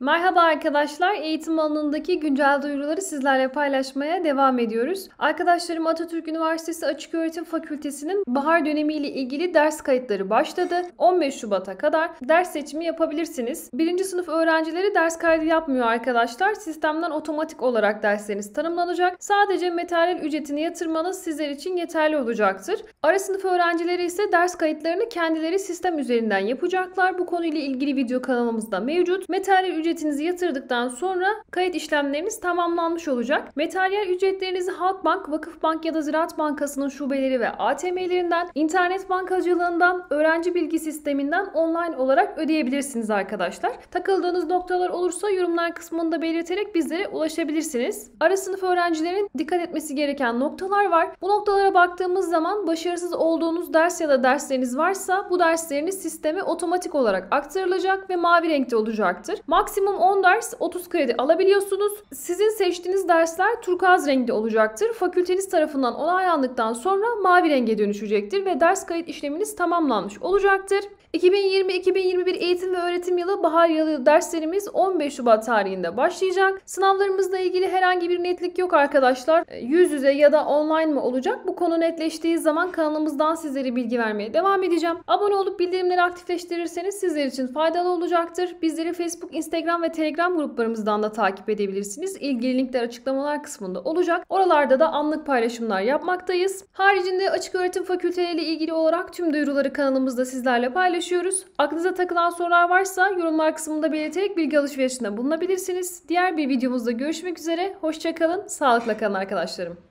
Merhaba arkadaşlar. Eğitim alanındaki güncel duyuruları sizlerle paylaşmaya devam ediyoruz. Arkadaşlarım Atatürk Üniversitesi Açıköğretim Fakültesi'nin bahar dönemiyle ilgili ders kayıtları başladı. 15 Şubat'a kadar ders seçimi yapabilirsiniz. Birinci sınıf öğrencileri ders kaydı yapmıyor arkadaşlar. Sistemden otomatik olarak dersleriniz tanımlanacak. Sadece materyal ücretini yatırmanız sizler için yeterli olacaktır. Ara sınıf öğrencileri ise ders kayıtlarını kendileri sistem üzerinden yapacaklar. Bu konuyla ilgili video kanalımızda mevcut. Materyal ücret ücretinizi yatırdıktan sonra kayıt işlemleriniz tamamlanmış olacak. Materyal ücretlerinizi Halkbank, Vakıfbank ya da Ziraat Bankası'nın şubeleri ve ATM'lerinden, internet bankacılığından, öğrenci bilgi sisteminden online olarak ödeyebilirsiniz arkadaşlar. Takıldığınız noktalar olursa yorumlar kısmında belirterek bizlere ulaşabilirsiniz. Ara sınıf öğrencilerin dikkat etmesi gereken noktalar var. Bu noktalara baktığımız zaman başarısız olduğunuz ders ya da dersleriniz varsa bu dersleriniz sisteme otomatik olarak aktarılacak ve mavi renkte olacaktır. Max Maksimum 10 ders 30 kredi alabiliyorsunuz. Sizin seçtiğiniz dersler turkuaz renkli olacaktır. Fakülteniz tarafından onaylandıktan sonra mavi renge dönüşecektir ve ders kayıt işleminiz tamamlanmış olacaktır. 2020-2021 eğitim ve öğretim yılı bahar yılı derslerimiz 15 Şubat tarihinde başlayacak. Sınavlarımızla ilgili herhangi bir netlik yok arkadaşlar. Yüz yüze ya da online mı olacak? Bu konu netleştiği zaman kanalımızdan sizlere bilgi vermeye devam edeceğim. Abone olup bildirimleri aktifleştirirseniz sizler için faydalı olacaktır. Bizleri Facebook, Instagram Instagram ve Telegram gruplarımızdan da takip edebilirsiniz. İlgili linkler açıklamalar kısmında olacak. Oralarda da anlık paylaşımlar yapmaktayız. Haricinde açık öğretim fakülteleriyle ilgili olarak tüm duyuruları kanalımızda sizlerle paylaşıyoruz. Aklınıza takılan sorular varsa yorumlar kısmında belirterek bilgi alışverişinde bulunabilirsiniz. Diğer bir videomuzda görüşmek üzere. Hoşçakalın, sağlıkla kalın arkadaşlarım.